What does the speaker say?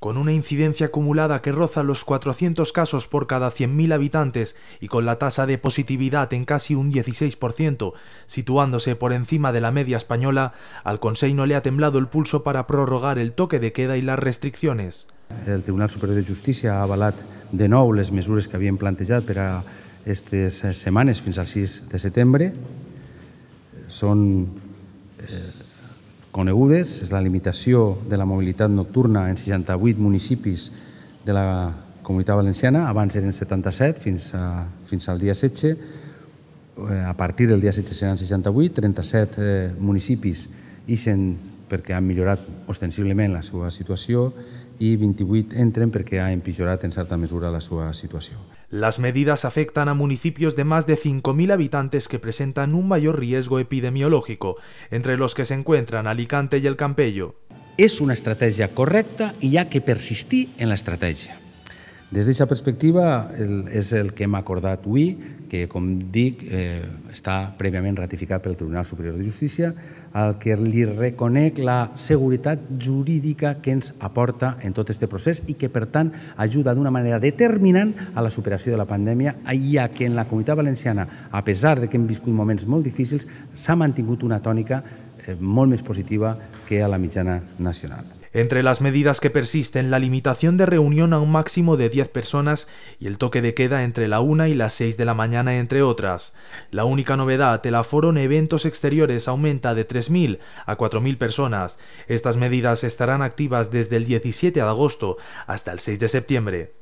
Con una incidencia acumulada que roza los 400 casos por cada 100.000 habitantes y con la tasa de positividad en casi un 16%, situándose por encima de la media española, al Consejo no le ha temblado el pulso para prorrogar el toque de queda y las restricciones. El Tribunal Superior de Justicia ha avalado de nobles les mesures que habían planteado para estas semanas, setmanes fins 6 de septiembre. Son conegudes, és la limitació de la mobilitat nocturna en 68 municipis de la Comunitat Valenciana, abans eren 77 fins, a, fins al dia 16, eh, a partir del dia 16 seran 68, 37 eh, municipis ixen perquè han millorat ostensiblement la seva situació i 28 entren perquè ha empitjorat en certa mesura la seva situació. Las medidas afectan a municipios de más de 5.000 habitantes que presentan un mayor riesgo epidemiológico, entre los que se encuentran Alicante y el Campello. Es una estrategia correcta y hay que persistir en la estrategia. Des d'aquesta perspectiva el, és el que hem acordat avui, que, com dic, eh, està prèviament ratificat pel Tribunal Superior de Justícia, al que li reconec la seguretat jurídica que ens aporta en tot aquest procés i que, per tant, ajuda d'una manera determinant a la superació de la pandèmia, ja que en la comunitat valenciana, a pesar de que hem viscut moments molt difícils, s'ha mantingut una tònica eh, molt més positiva que a la mitjana nacional. Entre las medidas que persisten, la limitación de reunión a un máximo de 10 personas y el toque de queda entre la 1 y las 6 de la mañana, entre otras. La única novedad, el aforo en eventos exteriores aumenta de 3.000 a 4.000 personas. Estas medidas estarán activas desde el 17 de agosto hasta el 6 de septiembre.